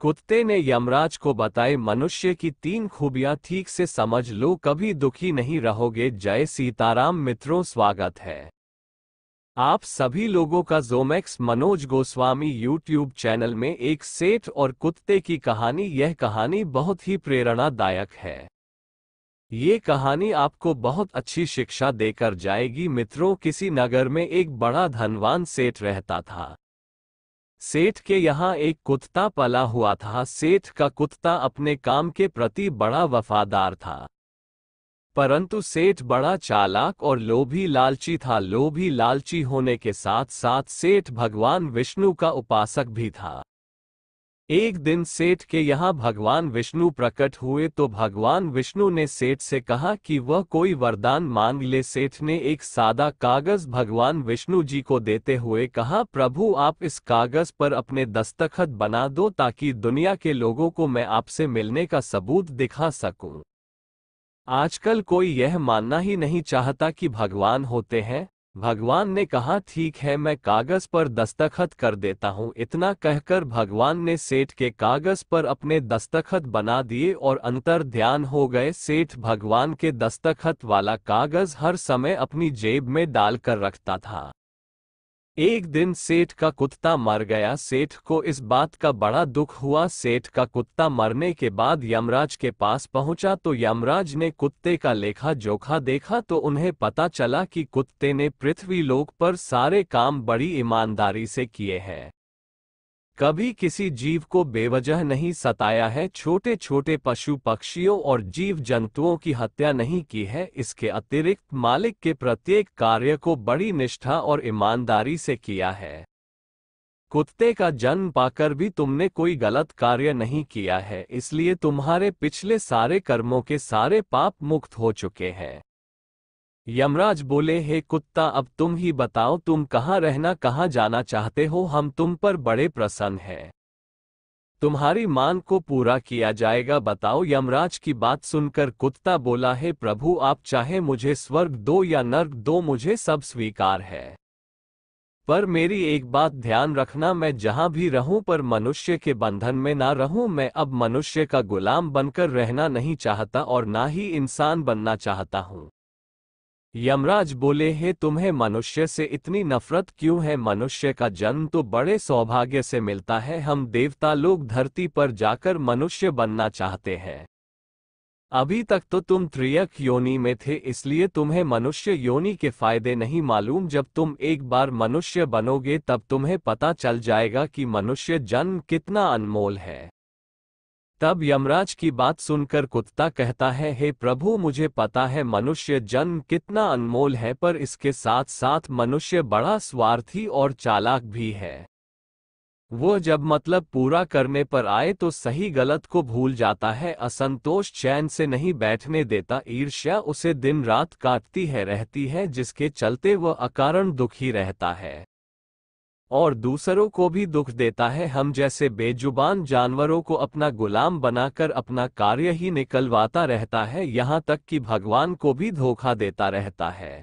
कुत्ते ने यमराज को बताए मनुष्य की तीन खूबियां ठीक से समझ लो कभी दुखी नहीं रहोगे जय सीताराम मित्रों स्वागत है आप सभी लोगों का जोमैक्स मनोज गोस्वामी यूट्यूब चैनल में एक सेठ और कुत्ते की कहानी यह कहानी बहुत ही प्रेरणादायक है ये कहानी आपको बहुत अच्छी शिक्षा देकर जाएगी मित्रों किसी नगर में एक बड़ा धनवान सेठ रहता था सेठ के यहाँ एक कुत्ता पला हुआ था सेठ का कुत्ता अपने काम के प्रति बड़ा वफादार था परंतु सेठ बड़ा चालाक और लोभी लालची था लोभी लालची होने के साथ साथ सेठ भगवान विष्णु का उपासक भी था एक दिन सेठ के यहाँ भगवान विष्णु प्रकट हुए तो भगवान विष्णु ने सेठ से कहा कि वह कोई वरदान मांग ले सेठ ने एक सादा कागज भगवान विष्णु जी को देते हुए कहा प्रभु आप इस कागज पर अपने दस्तखत बना दो ताकि दुनिया के लोगों को मैं आपसे मिलने का सबूत दिखा सकूं। आजकल कोई यह मानना ही नहीं चाहता कि भगवान होते हैं भगवान ने कहा ठीक है मैं कागज पर दस्तखत कर देता हूँ इतना कहकर भगवान ने सेठ के कागज पर अपने दस्तखत बना दिए और अंतर ध्यान हो गए सेठ भगवान के दस्तखत वाला कागज हर समय अपनी जेब में डालकर रखता था एक दिन सेठ का कुत्ता मर गया सेठ को इस बात का बड़ा दुख हुआ सेठ का कुत्ता मरने के बाद यमराज के पास पहुंचा तो यमराज ने कुत्ते का लेखा जोखा देखा तो उन्हें पता चला कि कुत्ते ने पृथ्वी लोक पर सारे काम बड़ी ईमानदारी से किए हैं कभी किसी जीव को बेवजह नहीं सताया है छोटे छोटे पशु पक्षियों और जीव जंतुओं की हत्या नहीं की है इसके अतिरिक्त मालिक के प्रत्येक कार्य को बड़ी निष्ठा और ईमानदारी से किया है कुत्ते का जन्म पाकर भी तुमने कोई गलत कार्य नहीं किया है इसलिए तुम्हारे पिछले सारे कर्मों के सारे पाप मुक्त हो चुके हैं यमराज बोले हे कुत्ता अब तुम ही बताओ तुम कहाँ रहना कहाँ जाना चाहते हो हम तुम पर बड़े प्रसन्न हैं तुम्हारी मान को पूरा किया जाएगा बताओ यमराज की बात सुनकर कुत्ता बोला है प्रभु आप चाहे मुझे स्वर्ग दो या नर्क दो मुझे सब स्वीकार है पर मेरी एक बात ध्यान रखना मैं जहां भी रहूं पर मनुष्य के बंधन में ना रहूं मैं अब मनुष्य का गुलाम बनकर रहना नहीं चाहता और ना ही इंसान बनना चाहता हूं यमराज बोले हे तुम्हें मनुष्य से इतनी नफरत क्यों है मनुष्य का जन्म तो बड़े सौभाग्य से मिलता है हम देवता लोग धरती पर जाकर मनुष्य बनना चाहते हैं अभी तक तो तुम त्रियक योनि में थे इसलिए तुम्हें मनुष्य योनि के फायदे नहीं मालूम जब तुम एक बार मनुष्य बनोगे तब तुम्हें पता चल जाएगा कि मनुष्य जन्म कितना अनमोल है तब यमराज की बात सुनकर कुत्ता कहता है हे प्रभु मुझे पता है मनुष्य जन्म कितना अनमोल है पर इसके साथ साथ मनुष्य बड़ा स्वार्थी और चालाक भी है वो जब मतलब पूरा करने पर आए तो सही गलत को भूल जाता है असंतोष चैन से नहीं बैठने देता ईर्ष्या उसे दिन रात काटती है रहती है जिसके चलते वह अकारण दुखी रहता है और दूसरों को भी दुख देता है हम जैसे बेजुबान जानवरों को अपना गुलाम बनाकर अपना कार्य ही निकलवाता रहता है यहाँ तक कि भगवान को भी धोखा देता रहता है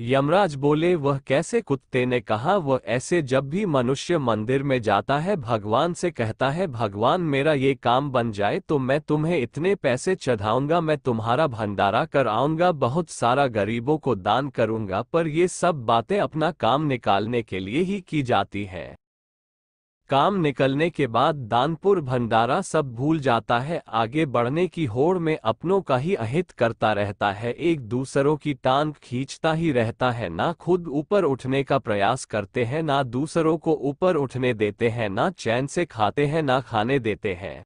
यमराज बोले वह कैसे कुत्ते ने कहा वह ऐसे जब भी मनुष्य मंदिर में जाता है भगवान से कहता है भगवान मेरा ये काम बन जाए तो मैं तुम्हें इतने पैसे चढ़ाऊंगा मैं तुम्हारा भंडारा कर आऊंगा बहुत सारा गरीबों को दान करूंगा पर ये सब बातें अपना काम निकालने के लिए ही की जाती हैं काम निकलने के बाद दानपुर भंडारा सब भूल जाता है आगे बढ़ने की होड़ में अपनों का ही अहित करता रहता है एक दूसरों की टांग खींचता ही रहता है ना खुद ऊपर उठने का प्रयास करते हैं ना दूसरों को ऊपर उठने देते हैं ना चैन से खाते हैं ना खाने देते हैं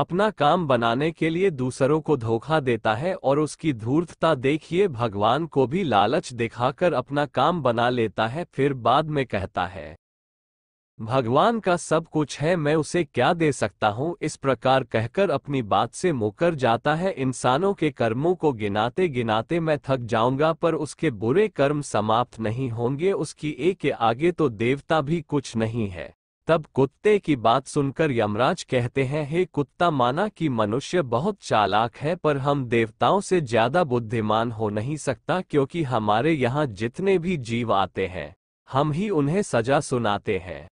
अपना काम बनाने के लिए दूसरों को धोखा देता है और उसकी धूर्तता देखिए भगवान को भी लालच दिखाकर अपना काम बना लेता है फिर बाद में कहता है भगवान का सब कुछ है मैं उसे क्या दे सकता हूँ इस प्रकार कहकर अपनी बात से मुकर जाता है इंसानों के कर्मों को गिनाते गिनाते मैं थक जाऊंगा पर उसके बुरे कर्म समाप्त नहीं होंगे उसकी एक के आगे तो देवता भी कुछ नहीं है तब कुत्ते की बात सुनकर यमराज कहते हैं हे कुत्ता माना कि मनुष्य बहुत चालाक है पर हम देवताओं से ज्यादा बुद्धिमान हो नहीं सकता क्योंकि हमारे यहाँ जितने भी जीव आते हैं हम ही उन्हें सजा सुनाते हैं